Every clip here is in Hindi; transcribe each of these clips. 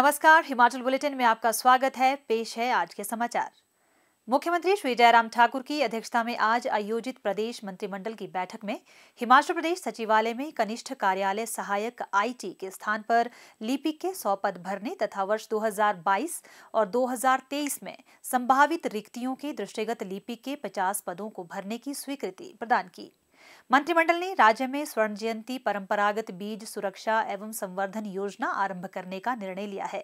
नमस्कार हिमाचल बुलेटिन में आपका स्वागत है पेश है आज के समाचार मुख्यमंत्री श्री जयराम ठाकुर की अध्यक्षता में आज आयोजित प्रदेश मंत्रिमंडल की बैठक में हिमाचल प्रदेश सचिवालय में कनिष्ठ कार्यालय सहायक आईटी के स्थान पर लिपिक के सौ पद भरने तथा वर्ष 2022 और 2023 में संभावित रिक्तियों के दृष्टिगत लिपिक के 50 पदों को भरने की स्वीकृति प्रदान की मंत्रिमंडल ने राज्य में स्वर्ण जयंती परंपरागत बीज सुरक्षा एवं संवर्धन योजना आरंभ करने का निर्णय लिया है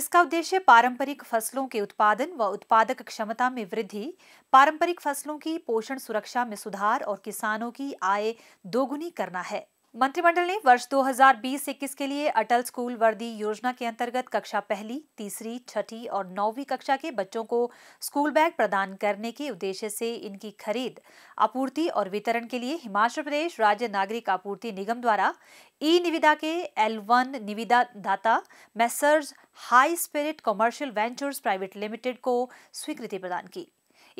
इसका उद्देश्य पारंपरिक फसलों के उत्पादन व उत्पादक क्षमता में वृद्धि पारंपरिक फसलों की पोषण सुरक्षा में सुधार और किसानों की आय दोगुनी करना है मंत्रिमंडल ने वर्ष 2020-21 के लिए अटल स्कूल वर्दी योजना के अंतर्गत कक्षा पहली तीसरी छठी और नौवीं कक्षा के बच्चों को स्कूल बैग प्रदान करने के उद्देश्य से इनकी खरीद आपूर्ति और वितरण के लिए हिमाचल प्रदेश राज्य नागरिक आपूर्ति निगम द्वारा ई निविदा के एल वन निविदा दाता messrs high spirit commercial ventures private limited को स्वीकृति प्रदान की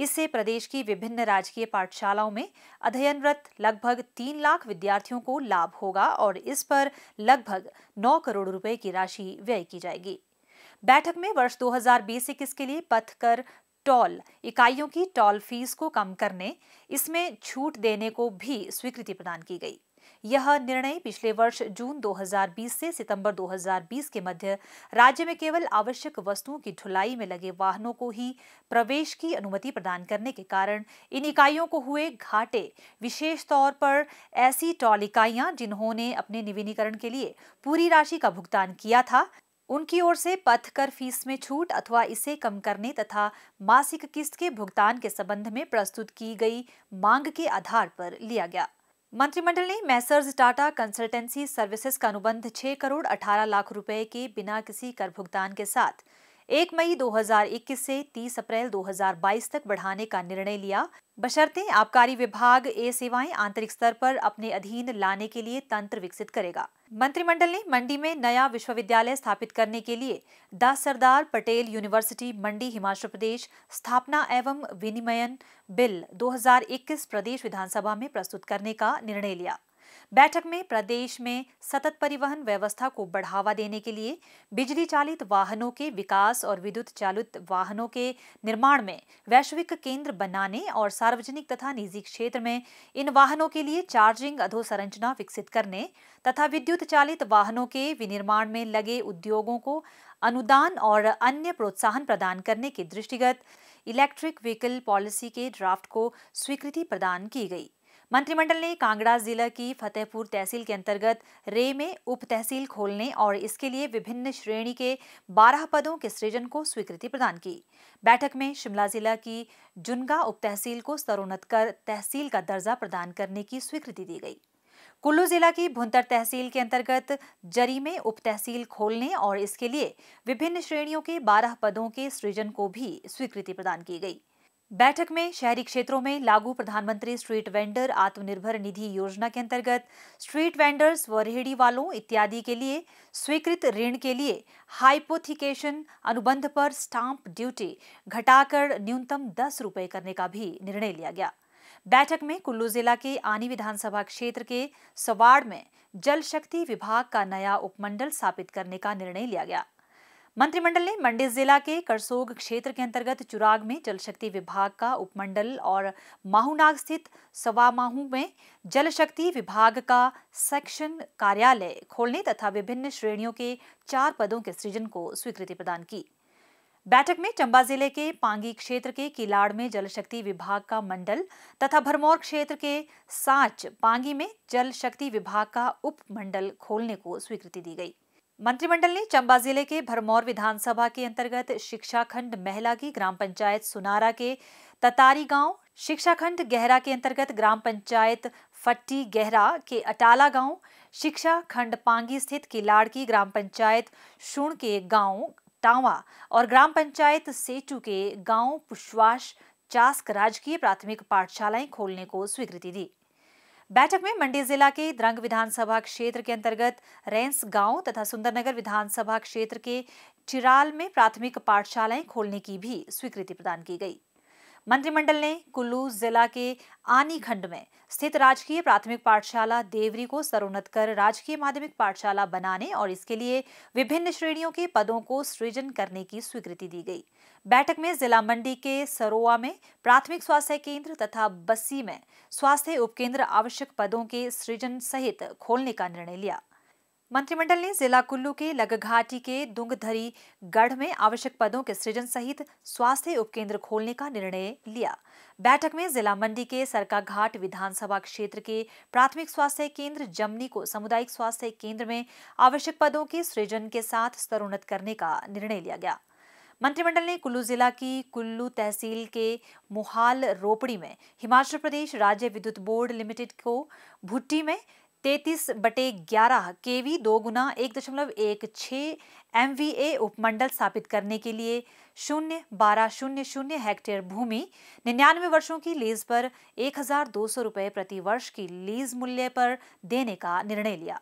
इससे प्रदेश की विभिन्न राजकीय पाठशालाओं में अध्ययनरत लगभग तीन लाख विद्यार्थियों को लाभ होगा और इस पर लगभग नौ करोड़ रुपए की राशि व्यय की जाएगी बैठक में वर्ष 2020-21 के लिए पथ कर टॉल इकाइयों की टॉल फीस को कम करने इसमें छूट देने को भी स्वीकृति प्रदान की गई यह निर्णय पिछले वर्ष जून 2020 से सितंबर 2020 के मध्य राज्य में केवल आवश्यक वस्तुओं की ढुलाई में लगे वाहनों को ही प्रवेश की अनुमति प्रदान करने के कारण इन इकाइयों को हुए घाटे विशेष तौर पर ऐसी टॉल इकाइयां जिन्होंने अपने निवीनीकरण के लिए पूरी राशि का भुगतान किया था उनकी ओर से पथ कर फीस में छूट अथवा इसे कम करने तथा मासिक किस्त के भुगतान के संबंध में प्रस्तुत की गई मांग के आधार पर लिया गया मंत्रिमंडल ने मैसर्स टाटा कंसल्टेंसी सर्विसेज का अनुबंध 6 करोड़ 18 लाख रुपए के बिना किसी कर भुगतान के साथ 1 मई 2021 से 30 अप्रैल 2022 तक बढ़ाने का निर्णय लिया बशर्ते आबकारी विभाग ए सेवाएं आंतरिक स्तर पर अपने अधीन लाने के लिए तंत्र विकसित करेगा मंत्रिमंडल ने मंडी में नया विश्वविद्यालय स्थापित करने के लिए दास सरदार पटेल यूनिवर्सिटी मंडी हिमाचल प्रदेश स्थापना एवं विनिमयन बिल 2021 प्रदेश विधानसभा में प्रस्तुत करने का निर्णय लिया बैठक में प्रदेश में सतत परिवहन व्यवस्था को बढ़ावा देने के लिए बिजली चालित वाहनों के विकास और विद्युत चालित वाहनों के निर्माण में वैश्विक केंद्र बनाने और सार्वजनिक तथा निजी क्षेत्र में इन वाहनों के लिए चार्जिंग अधोसंरचना विकसित करने तथा विद्युत चालित वाहनों के विनिर्माण में लगे उद्योगों को अनुदान और अन्य प्रोत्साहन प्रदान करने के दृष्टिगत इलेक्ट्रिक व्हीकल पॉलिसी के ड्राफ्ट को स्वीकृति प्रदान की गई मंत्रिमंडल ने कांगड़ा जिला की फतेहपुर तहसील के अंतर्गत रे में उप तहसील खोलने और इसके लिए विभिन्न श्रेणी के 12 पदों के सृजन को स्वीकृति प्रदान की बैठक में शिमला जिला की जुनगा उप तहसील को स्तरोन्नत कर तहसील का दर्जा प्रदान करने की स्वीकृति दी गई कुल्लू जिला की भुंतर तहसील के अंतर्गत जरी में उप तहसील खोलने और इसके लिए विभिन्न श्रेणियों के 12 पदों के सृजन को भी स्वीकृति प्रदान की गई बैठक में शहरी क्षेत्रों में लागू प्रधानमंत्री स्ट्रीट वेंडर आत्मनिर्भर निधि योजना के अंतर्गत स्ट्रीट वेंडर्स व रेहड़ी वालों इत्यादि के लिए स्वीकृत ऋण के लिए हाइपोथिकेशन अनुबंध पर स्टाम्प ड्यूटी घटाकर न्यूनतम दस रुपये करने का भी निर्णय लिया गया बैठक में कुल्लू जिला के आनी विधानसभा क्षेत्र के सवाड़ में जल शक्ति विभाग का नया उपमंडल स्थापित करने का निर्णय लिया गया मंत्रिमंडल ने मंडी जिला के करसोग क्षेत्र के अंतर्गत चुराग में जल शक्ति विभाग का उपमंडल और माहूनाग स्थित सवामाहू में जल शक्ति विभाग का सेक्शन कार्यालय खोलने तथा विभिन्न श्रेणियों के चार पदों के सृजन को स्वीकृति प्रदान की बैठक में चंबा जिले के पांगी क्षेत्र के किलाड़ में जल शक्ति विभाग का मंडल तथा भरमौर क्षेत्र के साच पांगी में जल शक्ति विभाग का उपमंडल खोलने को स्वीकृति दी गई मंत्रिमंडल ने चंबा जिले के भरमौर विधानसभा के अंतर्गत शिक्षाखंड महला की ग्राम पंचायत सुनारा के ततारी गांव शिक्षाखंड गहरा के अंतर्गत ग्राम पंचायत फट्टी गहरा के अटाला गांव शिक्षाखंड पांगी स्थित किलाड़ की ग्राम पंचायत शुण के गांव टावा और ग्राम पंचायत सेचू के गांव पुश्वास चास्क राजकीय प्राथमिक पाठशालाएं खोलने को स्वीकृति दी बैठक में मंडी जिला के द्रंग विधानसभा क्षेत्र के अंतर्गत रेंस गांव तथा सुंदरनगर विधानसभा क्षेत्र के चिराल में प्राथमिक पाठशालाएं खोलने की भी स्वीकृति प्रदान की गई मंत्रिमंडल ने कुल्लू जिला के आनी खंड में स्थित राजकीय प्राथमिक पाठशाला देवरी को सरोन्नत कर राजकीय माध्यमिक पाठशाला बनाने और इसके लिए विभिन्न श्रेणियों के पदों को सृजन करने की स्वीकृति दी गई बैठक में जिला मंडी के सरोआ में प्राथमिक स्वास्थ्य केंद्र तथा बस्सी में स्वास्थ्य उपकेंद्र आवश्यक पदों के सृजन सहित खोलने का निर्णय लिया मंत्रिमंडल ने जिला कुल्लू के लगघाटी के दुंगधरी गढ़ में आवश्यक पदों के सृजन सहित स्वास्थ्य उपकेंद्र खोलने का निर्णय लिया बैठक में जिला मंडी के सरकाघाट विधानसभा क्षेत्र के प्राथमिक स्वास्थ्य केंद्र जमनी को सामुदायिक स्वास्थ्य केंद्र में आवश्यक पदों के सृजन के साथ स्तरोन्नत करने का निर्णय लिया गया मंत्रिमंडल ने कुल्लू जिला की कुल्लू तहसील के मुहाल रोपड़ी में हिमाचल प्रदेश राज्य विद्युत बोर्ड लिमिटेड को भुट्टी में तैतीस बटे ग्यारह के वी दो गुना एक दशमलव एक छः एम वी ए उपमंडल स्थापित करने के लिए शून्य बारह शून्य शून्य हेक्टेयर भूमि निन्यानवे वर्षों की लीज पर एक हजार दो सौ रुपये प्रति वर्ष की लीज मूल्य पर देने का निर्णय लिया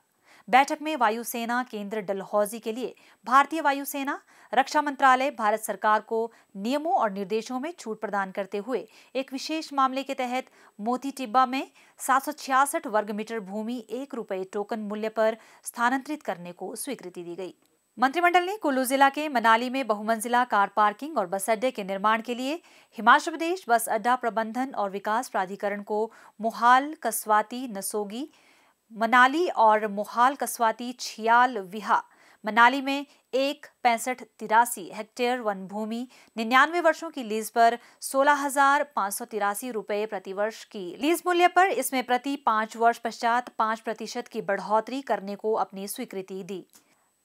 बैठक में वायुसेना केंद्र डलहौजी के लिए भारतीय वायुसेना रक्षा मंत्रालय भारत सरकार को नियमों और निर्देशों में छूट प्रदान करते हुए एक विशेष मामले के तहत मोती टिब्बा में सात वर्ग मीटर भूमि एक रुपये टोकन मूल्य पर स्थानांतरित करने को स्वीकृति दी गई मंत्रिमंडल ने कुल्लू जिला के मनाली में बहुमंजिला कार पार्किंग और बस अड्डे के निर्माण के लिए हिमाचल प्रदेश बस अड्डा प्रबंधन और विकास प्राधिकरण को मोहाल कसवाती नसोगी मनाली और मोहाल कसवाती छियाल विहा मनाली में एक पैंसठ तिरासी हेक्टेयर वन भूमि निन्यानवे वर्षों की लीज पर सोलह हजार पाँच सौ तिरासी रुपये प्रतिवर्ष की लीज मूल्य पर इसमें प्रति पाँच वर्ष पश्चात पाँच प्रतिशत की बढ़ोतरी करने को अपनी स्वीकृति दी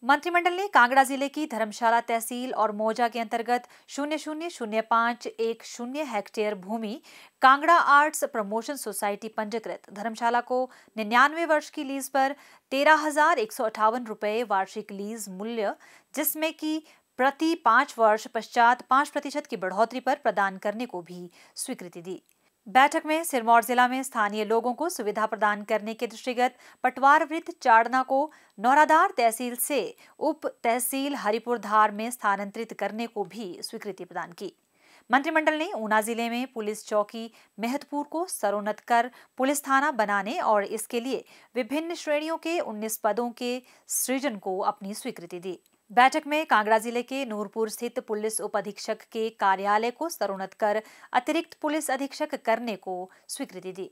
मंत्रिमंडल ने कांगड़ा जिले की धर्मशाला तहसील और मोजा के अंतर्गत शून्य शून्य शून्य पाँच एक शून्य हेक्टेयर भूमि कांगड़ा आर्ट्स प्रमोशन सोसाइटी पंजीकृत धर्मशाला को निन्यानवे वर्ष की लीज पर तेरह हजार एक सौ अठावन रुपये वार्षिक लीज मूल्य जिसमें कि प्रति पाँच वर्ष पश्चात पाँच प्रतिशत की बढ़ोतरी पर प्रदान करने को भी स्वीकृति दी बैठक में सिरमौर जिला में स्थानीय लोगों को सुविधा प्रदान करने के दृष्टिगत पटवार वृत्त चाड़ना को नौरादार तहसील से उप तहसील हरिपुरधार में स्थानांतरित करने को भी स्वीकृति प्रदान की मंत्रिमंडल ने ऊना जिले में पुलिस चौकी मेहतपुर को सरोन्नत कर पुलिस थाना बनाने और इसके लिए विभिन्न श्रेणियों के 19 पदों के सृजन को अपनी स्वीकृति दी बैठक में कांगड़ा जिले के नूरपुर स्थित पुलिस उप अधीक्षक के कार्यालय को स्तरोन्नत कर अतिरिक्त पुलिस अधीक्षक करने को स्वीकृति दी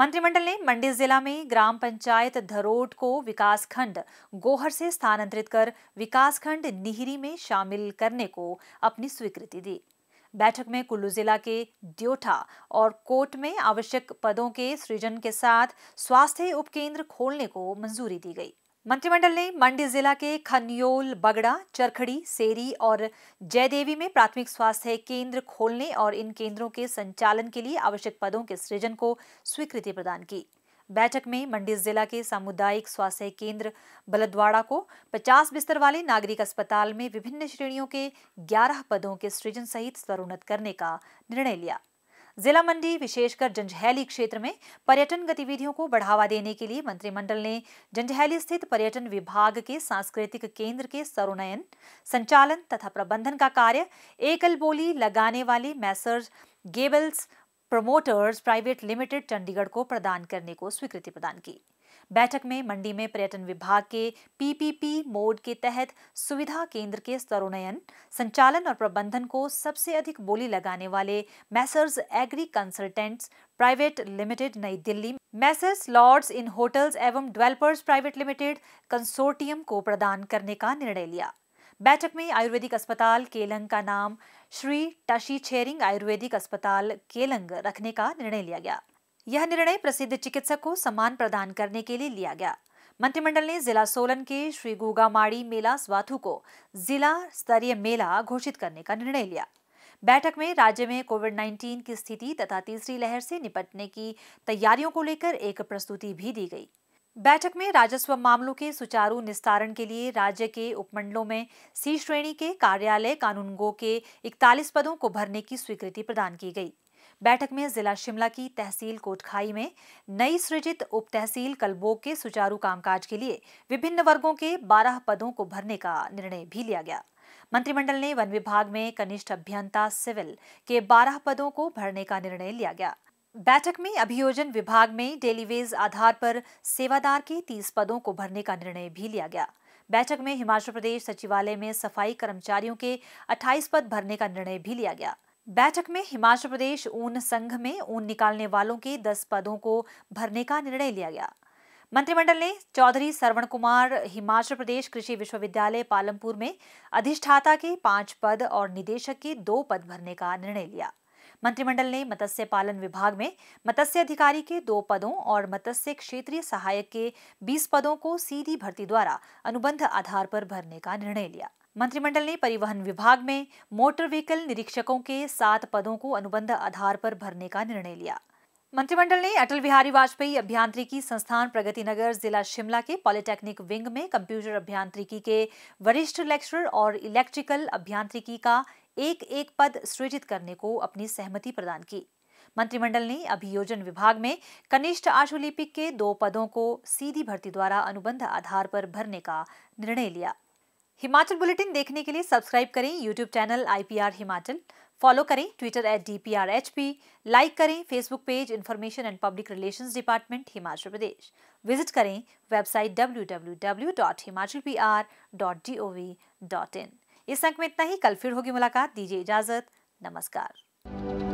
मंत्रिमंडल ने मंडी जिला में ग्राम पंचायत धरोट को विकास खंड गोहर से स्थानांतरित कर विकास खंड निहरी में शामिल करने को अपनी स्वीकृति दी बैठक में कुल्लू जिला के द्योठा और कोट में आवश्यक पदों के सृजन के साथ स्वास्थ्य उपकेंद्र खोलने को मंजूरी दी गई मंत्रिमंडल ने मंडी जिला के खनियोल बगड़ा चरखड़ी सेरी और जयदेवी में प्राथमिक स्वास्थ्य केंद्र खोलने और इन केंद्रों के संचालन के लिए आवश्यक पदों के सृजन को स्वीकृति प्रदान की बैठक में मंडी जिला के सामुदायिक स्वास्थ्य केंद्र बलदवाड़ा को 50 बिस्तर वाले नागरिक अस्पताल में विभिन्न श्रेणियों के 11 पदों के सृजन सहित स्तरोन्नत करने का निर्णय लिया जिला मंडी विशेषकर जंजहैली क्षेत्र में पर्यटन गतिविधियों को बढ़ावा देने के लिए मंत्रिमंडल ने जंजहैली स्थित पर्यटन विभाग के सांस्कृतिक केंद्र के सरोनयन संचालन तथा प्रबंधन का कार्य एकल बोली लगाने वाले messrs gables promoters private limited Chandigarh को प्रदान करने को स्वीकृति प्रदान की बैठक में मंडी में पर्यटन विभाग के पीपीपी मोड के तहत सुविधा केंद्र के स्तरोन्नयन संचालन और प्रबंधन को सबसे अधिक बोली लगाने वाले messrs agri consultants private limited नई Delhi messrs lords inn hotels एवं डेवलपर्स प्राइवेट लिमिटेड कंसोर्टियम को प्रदान करने का निर्णय लिया बैठक में आयुर्वेदिक अस्पताल केलंग का नाम श्री टशी छेरिंग आयुर्वेदिक अस्पताल केलंग रखने का निर्णय लिया गया यह निर्णय प्रसिद्ध चिकित्सक को सम्मान प्रदान करने के लिए लिया गया मंत्रिमंडल ने जिला सोलन के श्री गोगामाड़ी मेला स्वाथु को जिला स्तरीय मेला घोषित करने का निर्णय लिया बैठक में राज्य में कोविड 19 की स्थिति तथा तीसरी लहर से निपटने की तैयारियों को लेकर एक प्रस्तुति भी दी गई बैठक में राजस्व मामलों के सुचारू निस्तारण के लिए राज्य के उपमंडलों में सी श्रेणी के कार्यालय कानूनगो के इकतालीस पदों को भरने की स्वीकृति प्रदान की गई बैठक में जिला शिमला की तहसील कोटखाई में नई सृजित उप तहसील कलबोग के सुचारू कामकाज के लिए विभिन्न वर्गों के 12 पदों को भरने का निर्णय भी लिया गया मंत्रिमंडल ने वन विभाग में कनिष्ठ अभियंता सिविल के 12 पदों को भरने का निर्णय लिया गया बैठक में अभियोजन विभाग में डेलीवेज आधार पर सेवादार के 30 पदों को भरने का निर्णय भी लिया गया बैठक में हिमाचल प्रदेश सचिवालय में सफाई कर्मचारियों के 28 पद भरने का निर्णय भी लिया गया बैठक में हिमाचल प्रदेश ऊन संघ में ऊन निकालने वालों के दस पदों को भरने का निर्णय लिया गया मंत्रिमंडल ने चौधरी सरवण कुमार हिमाचल प्रदेश कृषि विश्वविद्यालय पालमपुर में अधिष्ठाता के पांच पद और निदेशक के दो पद भरने का निर्णय लिया मंत्रिमंडल ने मत्स्य पालन विभाग में मत्स्य अधिकारी के दो पदों और मत्स्य क्षेत्रीय सहायक के 20 पदों को सीधी भर्ती द्वारा अनुबंध आधार पर भरने का निर्णय लिया मंत्रिमंडल ने परिवहन विभाग में मोटर व्हीकल निरीक्षकों के सात पदों को अनुबंध आधार पर भरने का निर्णय लिया मंत्रिमंडल ने अटल बिहारी वाजपेयी अभियांत्रिकी संस्थान प्रगति नगर जिला शिमला के पॉलिटेक्निक विंग में कंप्यूटर अभियांत्रिकी के वरिष्ठ लेक्चरर और इलेक्ट्रिकल अभियांत्रिकी का एक एक पद सृजित करने को अपनी सहमति प्रदान की मंत्रिमंडल ने अभियोजन विभाग में कनिष्ठ आशुलिपिक के दो पदों को सीधी भर्ती द्वारा अनुबंध आधार पर भरने का निर्णय लिया हिमाचल बुलेटिन देखने के लिए सब्सक्राइब करें YouTube channel IPR Himachal follow करें Twitter at D P R H P like करें Facebook page information and public relations department Himachal Pradesh visit करें website W W W dot Himachal P R dot G O V dot in इस अंक में इतना ही कल फिर होगी मुलाकात दीजिए इजाजत नमस्कार